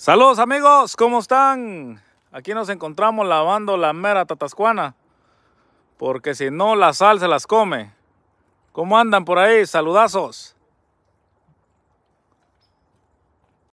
Saludos amigos, ¿cómo están? Aquí nos encontramos lavando la mera tatascuana. Porque si no, la sal se las come. ¿Cómo andan por ahí? Saludazos.